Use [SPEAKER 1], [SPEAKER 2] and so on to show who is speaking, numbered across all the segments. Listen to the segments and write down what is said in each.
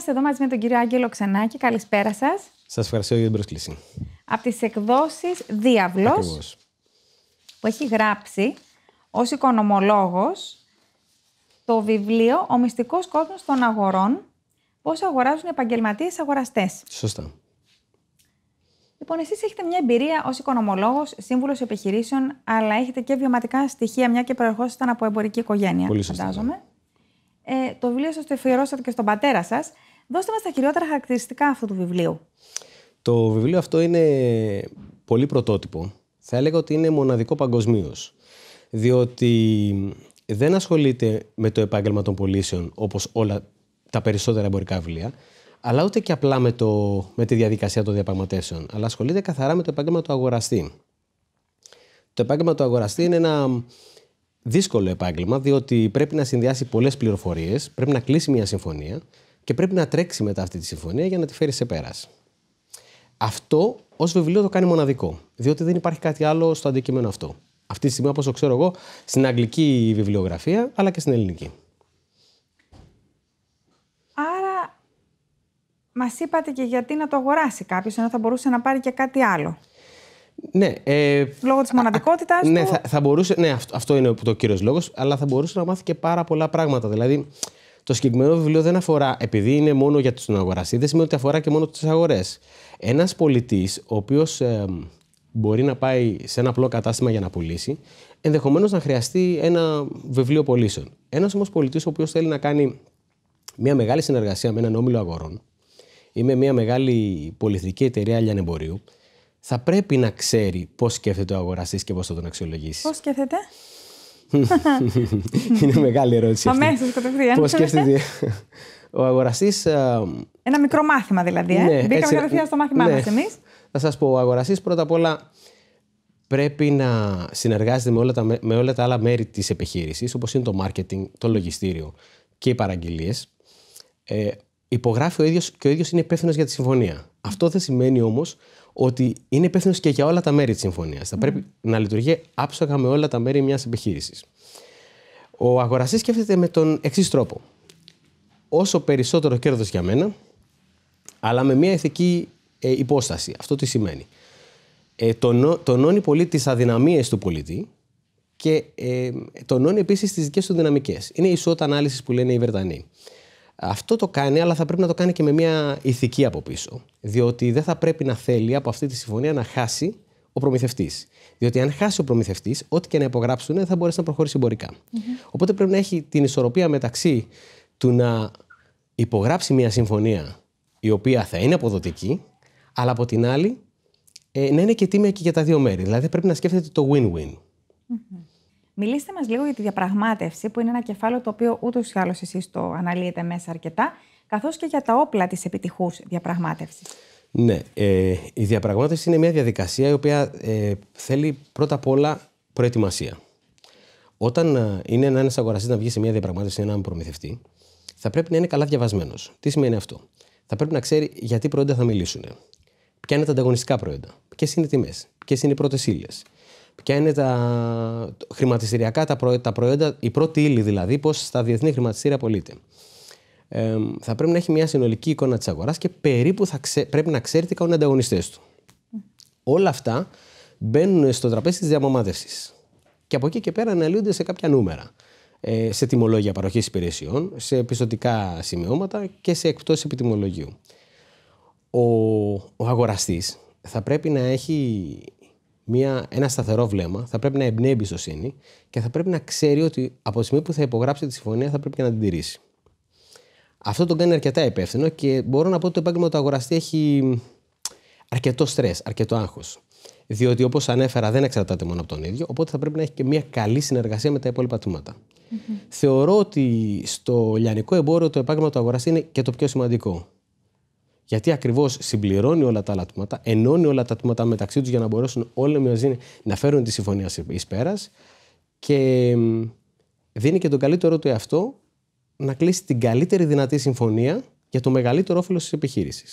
[SPEAKER 1] Είμαστε εδώ μαζί με τον κύριο Άγγελο Ξενάκη. Καλησπέρα σας.
[SPEAKER 2] Σας ευχαριστώ για την πρόσκληση.
[SPEAKER 1] Από τις εκδόσεις Διάβλος, που έχει γράψει ως οικονομολόγος το βιβλίο Ο μυστικός κόσμος των αγορών. Πώς αγοράζουν οι επαγγελματίες αγοραστές. Σωστά. Λοιπόν, εσείς έχετε μια εμπειρία ως οικονομολόγος, σύμβουλος επιχειρήσεων, αλλά έχετε και βιωματικά στοιχεία, μια και προερχόσασταν από εμπορική οικογένεια. Πολύ σωστά. Φαντάζομαι. Ε, το βιβλίο σας το εφιερώσατε και στον πατέρα σας. Δώστε μας τα κυριότερα χαρακτηριστικά αυτού του βιβλίου.
[SPEAKER 2] Το βιβλίο αυτό είναι πολύ πρωτότυπο. Θα έλεγα ότι είναι μοναδικό παγκοσμίως. Διότι δεν ασχολείται με το επάγγελμα των πωλήσεων όπως όλα τα περισσότερα εμπορικά βιβλία, αλλά ούτε και απλά με, το, με τη διαδικασία των διαπραγματεύσεων, αλλά ασχολείται καθαρά με το επάγγελμα του αγοραστή. Το επάγγελμα του αγοραστή είναι ένα δύσκολο επάγγελμα, διότι πρέπει να συνδυάσει πολλές πληροφορίες, πρέπει να κλείσει μια συμφωνία, και πρέπει να τρέξει μετά αυτή τη συμφωνία για να τη φέρει σε πέρας. Αυτό ως βιβλίο το κάνει μοναδικό, διότι δεν υπάρχει κάτι άλλο στο αντικείμενο αυτό. Αυτή τη στιγμή, όπως ξέρω εγώ, στην αγγλική βιβλιογραφία αλλά και στην ελληνική.
[SPEAKER 1] Άρα, μας είπατε και γιατί να το αγοράσει κάποιος, ενώ θα μπορούσε να πάρει και κάτι άλλο.
[SPEAKER 2] Ναι. Ε, Λόγω της μοναδικότητας. Ναι, θα, θα ναι αυτό, αυτό είναι το κύριος λόγος, αλλά θα μπορούσε να μάθει και πάρα πολλά πράγματα. Δηλαδή, το συγκεκριμένο βιβλίο δεν αφορά, επειδή είναι μόνο για τους αγοραστή, δεν σημαίνει ότι αφορά και μόνο τις αγορές. Ένας πολιτής, ο οποίος μπορεί να πάει σε ένα απλό κατάστημα για να πουλήσει, ενδεχομένως να χρειαστεί ένα βιβλίο πωλήσεων. Ένας όμως πολιτής, ο οποίος θέλει να κάνει μια μεγάλη συνεργασία με έναν όμιλο αγορών ή με μια μεγάλη πολιτική εταιρεία λιανεμπορίου, θα πρέπει να ξέρει πώς σκέφτεται ο αγοραστής και πώς θα τον αξιολογήσει. Πώς σκέφτεται. είναι μεγάλη ερώτηση. Αμέσως
[SPEAKER 1] κατευθείαν. Πώς σκέφτεται.
[SPEAKER 2] Ο αγοραστής. Ε,
[SPEAKER 1] Ένα μικρό μάθημα δηλαδή. Ε. Ναι, Μπήκαμε κατευθείαν στο μάθημά ναι. μας εμείς.
[SPEAKER 2] Θα σας πω, ο αγοραστής πρώτα απ' όλα πρέπει να συνεργάζεται με όλα τα, με όλα τα άλλα μέρη της επιχείρησης, όπως είναι το marketing, το λογιστήριο και οι παραγγελίες. Ε, υπογράφει ο ίδιος και ο ίδιος είναι υπεύθυνος για τη συμφωνία. Αυτό δεν σημαίνει όμως ότι είναι υπεύθυνος και για όλα τα μέρη της συμφωνίας. Θα ναι. πρέπει να λειτουργεί άψογα με όλα τα μέρη μιας επιχείρησης. Ο αγοραστής σκέφτεται με τον εξής τρόπο. Όσο περισσότερο κέρδος για μένα, αλλά με μια ηθική ε, υπόσταση. Αυτό τι σημαίνει. Ε, τονώνει πολύ τις αδυναμίες του πολίτη και ε, τονώνει επίσης τις δικές του δυναμικές. Είναι η ισότητα ανάλυσης που λένε οι Βρετανοί. Αυτό το κάνει, αλλά θα πρέπει να το κάνει και με μια ηθική από πίσω. Διότι δεν θα πρέπει να θέλει από αυτή τη συμφωνία να χάσει ο προμηθευτής. Διότι αν χάσει ο προμηθευτής, ό,τι και να υπογράψουν δεν θα μπορέσει να προχωρήσει Οπότε πρέπει να έχει την ισορροπία μεταξύ του να υπογράψει μια συμφωνία η οποία θα είναι αποδοτική, αλλά από την άλλη ε, να είναι και τίμια και για τα δύο μέρη. Δηλαδή πρέπει να σκέφτεται το win-win.
[SPEAKER 1] Μιλήστε μας λίγο για τη διαπραγμάτευση, που είναι ένα κεφάλαιο το οποίο ούτως ή άλλως εσείς το αναλύετε μέσα αρκετά, καθώς και για τα όπλα της επιτυχούς διαπραγμάτευσης.
[SPEAKER 2] Ναι, ε, η διαπραγμάτευση είναι μια διαδικασία η οποία ε, θέλει πρώτα απ' όλα προετοιμασία. Όταν ε, είναι ένας αγοραστής να βγει σε μια διαπραγμάτευση έναν προμηθευτή, θα πρέπει να είναι καλά διαβασμένος. Τι σημαίνει αυτό, Θα πρέπει να ξέρει γιατί προϊόντα θα μιλήσουν, ποια είναι τα ανταγωνιστικά προϊόντα, ποιες είναι οι τιμές, ποιες είναι οι πρώτες ύλες, Ποια είναι τα χρηματιστηριακά τα προϊόντα, τα η πρώτη ύλη δηλαδή, πώς στα διεθνή χρηματιστήρια πωλείται. Ε, θα πρέπει να έχει μια συνολική εικόνα της αγοράς και περίπου θα πρέπει να ξέρει τι κάνουν οι ανταγωνιστές του. Όλα αυτά μπαίνουν στο τραπέζι της διαπραγμάτευση. Και από εκεί και πέρα αναλύονται σε κάποια νούμερα. Ε, σε τιμολόγια παροχής υπηρεσιών, σε πιστοτικά σημειώματα και σε εκπτώσεις επιτιμολογίου. Ο, ο αγοραστής θα πρέπει να έχει μια, ένα σταθερό βλέμμα, θα πρέπει να εμπνέει εμπιστοσύνη και θα πρέπει να ξέρει ότι από τη στιγμή που θα υπογράψει τη συμφωνία θα πρέπει και να την τηρήσει. Αυτό τον κάνει αρκετά υπεύθυνο και μπορώ να πω ότι το επάγγελμα του αγοραστή έχει αρκετό στρες, αρκετό άγχος. Διότι όπως ανέφερα, δεν εξαρτάται μόνο από τον ίδιο, οπότε θα πρέπει να έχει και μια καλή συνεργασία με τα υπόλοιπα Θεωρώ ότι στο λιανικό εμπόριο το επάγγελμα του αγοραστή είναι και το πιο σημαντικό. Γιατί ακριβώς συμπληρώνει όλα τα άλλα τμήματα, ενώνει όλα τα τμήματα μεταξύ τους για να μπορέσουν όλοι μαζί να φέρουν τη συμφωνία εις πέρας και δίνει και τον καλύτερο του εαυτό να κλείσει την καλύτερη δυνατή συμφωνία για το μεγαλύτερο όφελος της επιχείρησης.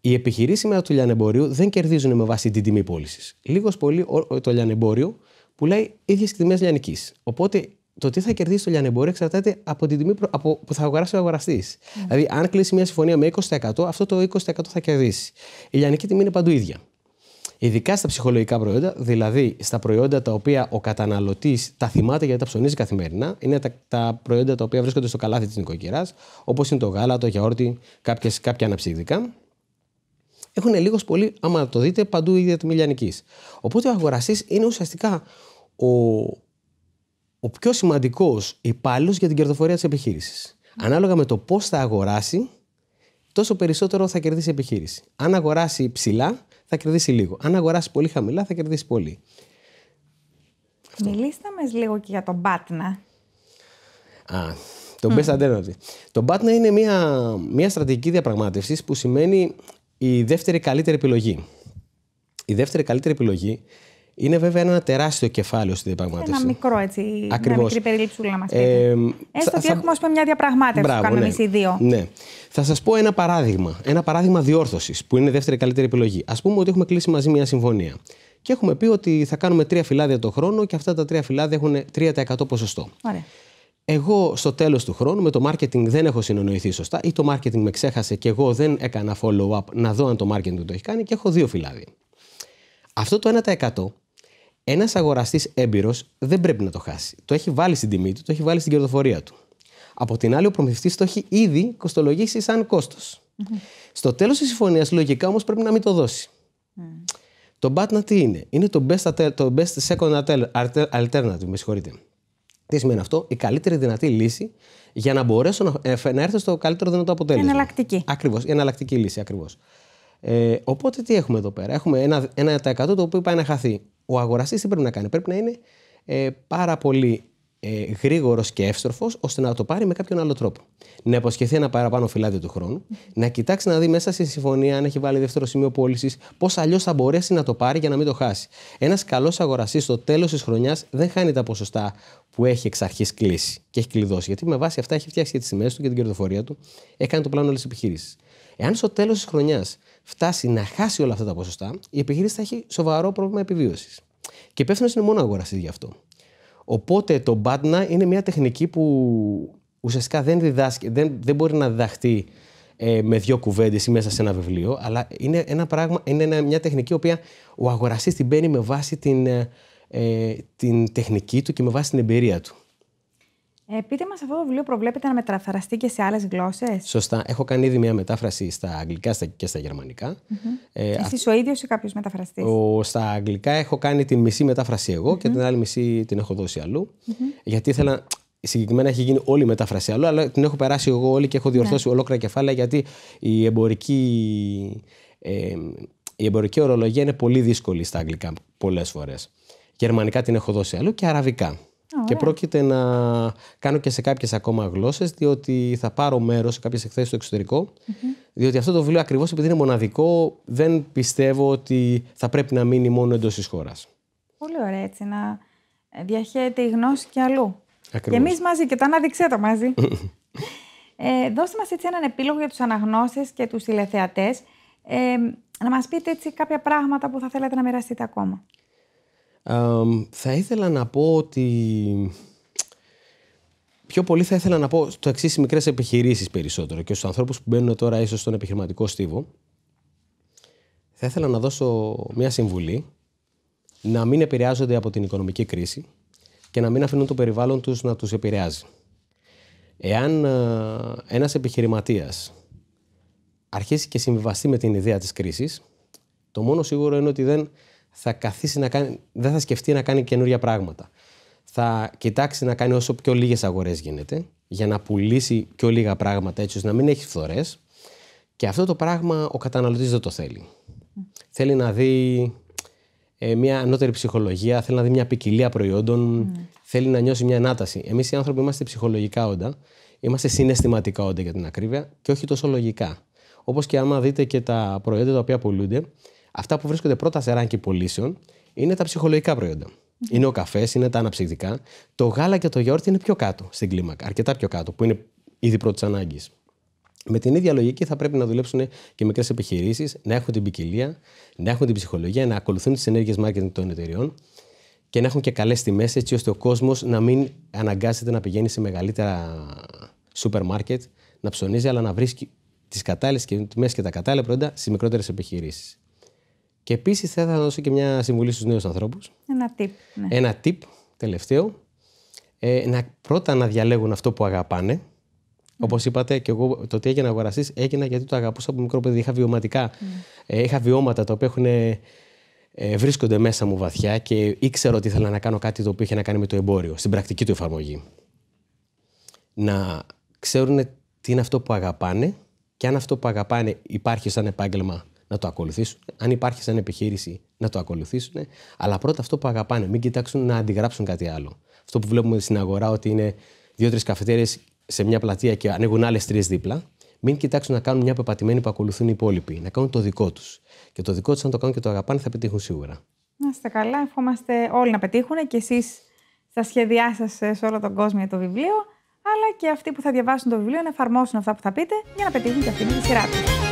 [SPEAKER 2] Οι επιχειρήσει με του λιανεμπορίου δεν κερδίζουν με βάση την τιμή πώλησης. Λίγος πολύ το λιανεμπόριο πουλάει ίδιες τιμές λιανικής. Οπότε το τι θα κερδίσει το λιανεμπόριο εξαρτάται από την τιμή από... που θα αγοράσει ο αγοραστής. Ναι. Δηλαδή, αν κλείσει μια συμφωνία με 20%, αυτό το 20% θα κερδίσει. Η λιανική τιμή είναι παντού ίδια. Ειδικά στα ψυχολογικά προϊόντα, δηλαδή στα προϊόντα τα οποία ο καταναλωτής τα θυμάται γιατί τα ψωνίζει καθημερινά, είναι τα, τα προϊόντα τα οποία βρίσκονται στο καλάθι της νοικοκυράς, όπως είναι το γάλα, το γιαόρτι, κάποιες, κάποια αναψυκτικά. Έχουν λίγος πολύ, άμα το δείτε, παντού ίδια τιμή λιανικής. Οπότε ο αγοραστής είναι ουσιαστικά ο, ο πιο σημαντικός υπάλληλος για την κερδοφορία της επιχείρησης. Ανάλογα με το πώς θα αγοράσει, τόσο περισσότερο θα κερδίσει η επιχείρηση. Αν αγοράσει ψηλά, θα κερδίσει λίγο. Αν αγοράσει πολύ χαμηλά, θα κερδίσει πολύ.
[SPEAKER 1] Μιλήσαμε λίγο και για τον Πάτνα.
[SPEAKER 2] Α, το mm. best alternative. Το Πάτνα είναι μια, μια στρατηγική διαπραγμάτευση που σημαίνει η δεύτερη καλύτερη επιλογή. Η δεύτερη καλύτερη επιλογή είναι βέβαια ένα τεράστιο κεφάλαιο στην διαπραγμάτευση. Ένα
[SPEAKER 1] μικρό έτσι. Ακριβώ. Μια μικρή περιλήψουλα μας. Ε,
[SPEAKER 2] Έστω ότι θα... έχουμε
[SPEAKER 1] πούμε, μια διαπραγμάτευση Μπράβο, που κάνουμε ναι. εμείς οι δύο.
[SPEAKER 2] Ναι. Θα σας πω ένα παράδειγμα. Ένα παράδειγμα διόρθωσης που είναι η δεύτερη καλύτερη επιλογή. Ας πούμε ότι έχουμε κλείσει μαζί μια συμφωνία. Και έχουμε πει ότι θα κάνουμε τρία φυλάδια το χρόνο και αυτά τα τρία φυλάδια έχουν 3% ποσοστό. Ωραία. Εγώ στο τέλος του χρόνου με το marketing δεν έχω συνεννοηθεί σωστά ή το marketing με ξέχασε και εγώ δεν έκανα follow-up να δω αν το marketing το έχει κάνει και έχω δύο φυλάδια. Αυτό το 1% ένα αγοραστής έμπειρος δεν πρέπει να το χάσει. Το έχει βάλει στην τιμή του, το έχει βάλει στην κερδοφορία του. Από την άλλη, ο προμηθευτής το έχει ήδη κοστολογήσει σαν κοστο Στο τέλος της συμφωνίας, λογικά όμως πρέπει να μην το δώσει. Mm. Το BATNA τι είναι, Είναι το best, το best second alternative. Με συγχωρείτε. Τι σημαίνει αυτό, η καλύτερη δυνατή λύση για να μπορέσω να, ε, να έρθω στο καλύτερο δυνατό αποτέλεσμα. Εναλλακτική. Ακριβώς, η εναλλακτική λύση, ακριβώς. Ε, οπότε τι έχουμε εδώ πέρα. Έχουμε ένα, ένα το οποίο πάει να χαθεί ο αγοραστής τι πρέπει να κάνει. Πρέπει να είναι ε, πάρα πολύ ε, γρήγορος και εύστροφος, ώστε να το πάρει με κάποιον άλλο τρόπο. Να υποσχεθεί ένα παραπάνω φυλάδιο του χρόνου, να κοιτάξει να δει μέσα στη συμφωνία αν έχει βάλει δεύτερο σημείο πώλησης, πώς αλλιώς θα μπορέσει να το πάρει για να μην το χάσει. Ένας καλός αγοραστής στο τέλος της χρονιάς δεν χάνει τα ποσοστά που έχει εξ αρχής κλείσει και έχει κλειδώσει. Γιατί με βάση αυτά έχει φτιάξει και τις σημαίες του και την κερδοφορία του, έκανε το πλάνο όλη τη επιχείρηση. Εάν στο τέλος της χρονιάς φτάσει να χάσει όλα αυτά τα ποσοστά, η επιχείρηση θα έχει σοβαρό πρόβλημα επιβίωσης. Και υπεύθυνος είναι μόνο αγοραστής γι' αυτό. Οπότε το μπάτνα είναι μια τεχνική που ουσιαστικά δεν, διδάσκει, δεν, δεν μπορεί να διδαχτεί ε, με δύο κουβέντες ή μέσα σε ένα βιβλίο, αλλά είναι, ένα πράγμα, είναι μια τεχνική η μεσα σε ενα βιβλιο αλλα ειναι ενα πραγμα ειναι μια τεχνικη που ο αγοραστής την παίρνει με βάση την, ε, ε, την τεχνική του και με βάση την εμπειρία του.
[SPEAKER 1] Ε, πείτε μα, αυτό το βιβλίο προβλέπετε να μεταφραστεί και σε άλλες γλώσσες.
[SPEAKER 2] Σωστά. Έχω κάνει ήδη μια μετάφραση στα αγγλικά και στα γερμανικά. Mm-hmm. Ε, Εσύ
[SPEAKER 1] ο ίδιος ή κάποιος μεταφραστής.
[SPEAKER 2] Στα αγγλικά έχω κάνει τη μισή μετάφραση και mm-hmm. την άλλη μισή την έχω δώσει mm-hmm. Γιατί ήθελα. Συγκεκριμένα έχει γίνει όλη η μετάφραση αλλού, αλλά την έχω περάσει εγώ όλη και έχω ναι. διορθώσει ολόκληρα κεφάλαια γιατί η εμπορική. Ε, η εμπορική ορολογία είναι πολύ δύσκολη στα αγγλικά πολλές φορές. Γερμανικά την έχω δώσει αλλού και αραβικά. Ωραία. Και πρόκειται να κάνω και σε κάποιες ακόμα γλώσσες, διότι θα πάρω μέρος σε κάποιες εκθέσεις στο εξωτερικο Διότι αυτό το βιβλίο, ακριβώς επειδή είναι μοναδικό, δεν πιστεύω ότι θα πρέπει να μείνει μόνο εντός της χώρας.
[SPEAKER 1] Πολύ ωραία έτσι να διαχέεται η γνώση και αλλού. Ακριβώς. Και εμείς μαζί, και το ανάδειξέ το μαζί. ε, δώστε μας έτσι έναν επίλογο για τους αναγνώστες και τους τηλεθεατές. Ε, να μας πείτε έτσι κάποια πράγματα που θα θέλετε να μοιραστείτε ακόμα
[SPEAKER 2] θα ήθελα να πω ότι πιο πολύ θα ήθελα να πω το εξής στις μικρές επιχειρήσεις περισσότερο και στους ανθρώπους που μπαίνουν τώρα ίσως στον επιχειρηματικό στίβο. Θα ήθελα να δώσω μια συμβουλή να μην επηρεάζονται από την οικονομική κρίση και να μην αφήνουν το περιβάλλον τους να τους επηρεάζει. Εάν ε, ένας επιχειρηματίας αρχίσει και συμβιβαστεί με την ιδέα της κρίσης, το μόνο σίγουρο είναι ότι δεν θα καθίσει να κάνει, δεν θα σκεφτεί να κάνει καινούργια πράγματα. Θα κοιτάξει να κάνει όσο πιο λίγες αγορές γίνεται για να πουλήσει πιο λίγα πράγματα έτσι ώστε να μην έχει φθορές. Και αυτό το πράγμα ο καταναλωτής δεν το θέλει. Θέλει να δει ε, μια ανώτερη ψυχολογία, θέλει να δει μια ποικιλία προϊόντων, θέλει να νιώσει μια ανάταση. Εμείς οι άνθρωποι είμαστε ψυχολογικά όντα, είμαστε συναισθηματικά όντα για την ακρίβεια και όχι τόσο λογικά. Όπως και άμα δείτε και τα προϊόντα τα οποία πουλούνται, Αυτά που βρίσκονται πρώτα σε ράγκη πωλήσεων είναι τα ψυχολογικά Είναι ο καφές, είναι τα αναψυκτικά. Το γάλα και το γιαούρτι είναι πιο κάτω στην κλίμακα, αρκετά πιο κάτω, που είναι ήδη πρώτης ανάγκης. Με την ίδια λογική θα πρέπει να δουλέψουν και μικρές επιχειρήσεις, να έχουν την ποικιλία, να έχουν την ψυχολογία, να ακολουθούν τις ενέργειες marketing των εταιριών και να έχουν και καλές τιμές, έτσι ώστε ο κόσμος να μην αναγκάζεται να πηγαίνει σε μεγαλύτερα σούπερ μάρκετ, να ψωνίζει, αλλά να βρίσκει τις κατάλληλες τιμές και τα κατάλληλα προϊόντα στις μικρότερες επιχειρήσεις. Και επίσης θα ήθελα να δώσω και μια συμβουλή στους νέους ανθρώπους. Ένα tip. Ναι. Ένα tip, τελευταίο. Ε, να, πρώτα να διαλέγουν αυτό που αγαπάνε. Mm. Όπως είπατε, και εγώ το τι έγινε αγοραστή έγινε γιατί το αγαπούσα από μικρό παιδί. Είχα βιωματικά. Mm. βιώματα τα οποία έχουν, ε, ε, βρίσκονται μέσα μου βαθιά και ήξερα ότι ήθελα να κάνω κάτι το οποίο είχε να κάνει με το εμπόριο, στην πρακτική του εφαρμογή. Να ξέρουν τι είναι αυτό που αγαπάνε και αν αυτό που αγαπάνε υπάρχει σαν επάγγελμα να το ακολουθήσουν. Αν υπάρχει σαν επιχείρηση, να το ακολουθήσουν. Αλλά πρώτα αυτό που αγαπάνε, μην κοιτάξουν να αντιγράψουν κάτι άλλο. Αυτό που βλέπουμε στην αγορά ότι είναι δύο-τρει καφετέρειες σε μια πλατεία και ανοίγουν άλλες τρεις δίπλα. Μην κοιτάξουν να κάνουν μια πεπατημένη που ακολουθούν οι υπόλοιποι. Να κάνουν το δικό τους. Και το δικό τους, αν το κάνουν και το αγαπάνε, θα πετύχουν σίγουρα.
[SPEAKER 1] Να είστε καλά. Ευχόμαστε όλοι να πετύχουν και εσείς στα σχέδιά σας ε, σε όλο τον κόσμο για το βιβλίο. Αλλά και αυτοί που θα διαβάσουν το βιβλίο να εφαρμόσουν αυτά που θα πείτε για να πετύχουν και αυτή τη σειρά τους.